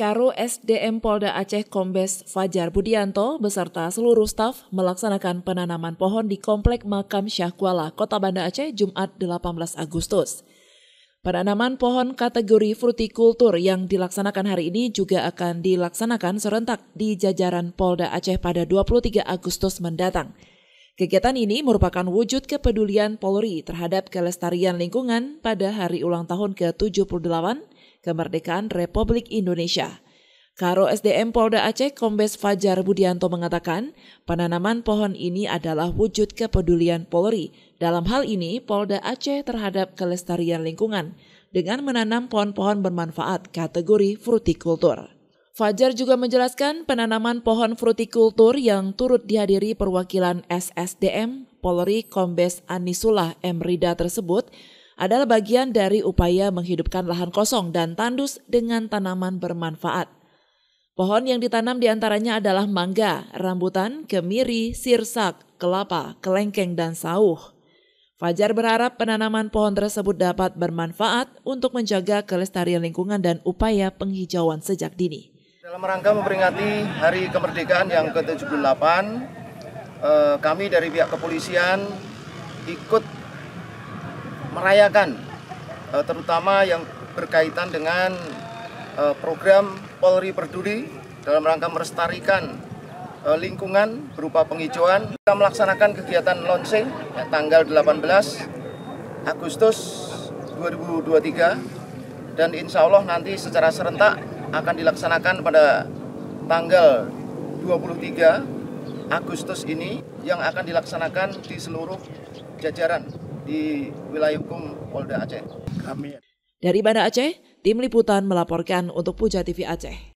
Karo SDM Polda Aceh Kombes Fajar Budianto beserta seluruh staf melaksanakan penanaman pohon di Komplek Makam Syah Kuala, Kota Banda Aceh, Jumat 18 Agustus. Penanaman pohon kategori frutikultur yang dilaksanakan hari ini juga akan dilaksanakan serentak di jajaran Polda Aceh pada 23 Agustus mendatang. Kegiatan ini merupakan wujud kepedulian Polri terhadap kelestarian lingkungan pada hari ulang tahun ke-78 kemerdekaan Republik Indonesia. Karo SDM Polda Aceh Kombes Fajar Budianto mengatakan, penanaman pohon ini adalah wujud kepedulian Polri. Dalam hal ini, Polda Aceh terhadap kelestarian lingkungan dengan menanam pohon-pohon bermanfaat kategori frutikultur. Fajar juga menjelaskan penanaman pohon frutikultur yang turut dihadiri perwakilan SSDM Polri Kombes Anisullah Emrida tersebut adalah bagian dari upaya menghidupkan lahan kosong dan tandus dengan tanaman bermanfaat. Pohon yang ditanam diantaranya adalah mangga, rambutan, kemiri, sirsak, kelapa, kelengkeng, dan sauh. Fajar berharap penanaman pohon tersebut dapat bermanfaat untuk menjaga kelestarian lingkungan dan upaya penghijauan sejak dini. Dalam rangka memperingati Hari Kemerdekaan yang ke-78, eh, kami dari pihak kepolisian ikut merayakan eh, terutama yang berkaitan dengan eh, program Polri Peduli dalam rangka uh, lingkungan berupa penghijauan. Kita melaksanakan kegiatan launching ya, tanggal 18 Agustus 2023 dan insya Allah nanti secara serentak akan dilaksanakan pada tanggal 23 Agustus ini yang akan dilaksanakan di seluruh jajaran di wilayah hukum Polda Aceh. Kami. Dari Banda Aceh, tim liputan melaporkan untuk Puja TV Aceh.